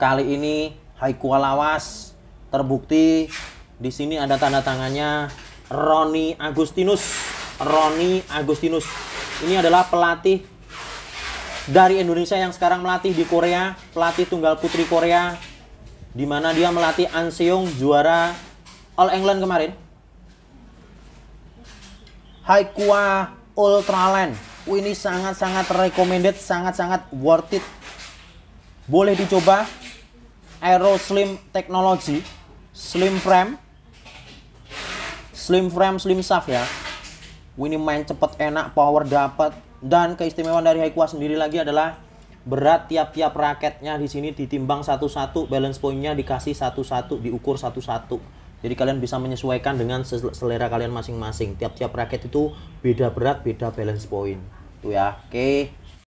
Kali ini Haiku Lawas terbukti di sini ada tanda tangannya Roni Agustinus. Roni Agustinus. Ini adalah pelatih dari Indonesia yang sekarang melatih di Korea, pelatih tunggal putri Korea di mana dia melatih An Seong juara All England kemarin. Haikua Ultraland. Ini sangat-sangat recommended, sangat-sangat worth it. Boleh dicoba Aero Slim Technology, Slim Frame, Slim Frame, Slim Shaft ya. Ini main cepet enak, power dapat dan keistimewaan dari Haikua sendiri lagi adalah berat tiap-tiap raketnya di sini ditimbang satu-satu, balance pointnya dikasih satu-satu, diukur satu-satu. Jadi kalian bisa menyesuaikan dengan selera kalian masing-masing. Tiap-tiap raket itu beda berat, beda balance point. Tuh ya. Oke. Okay.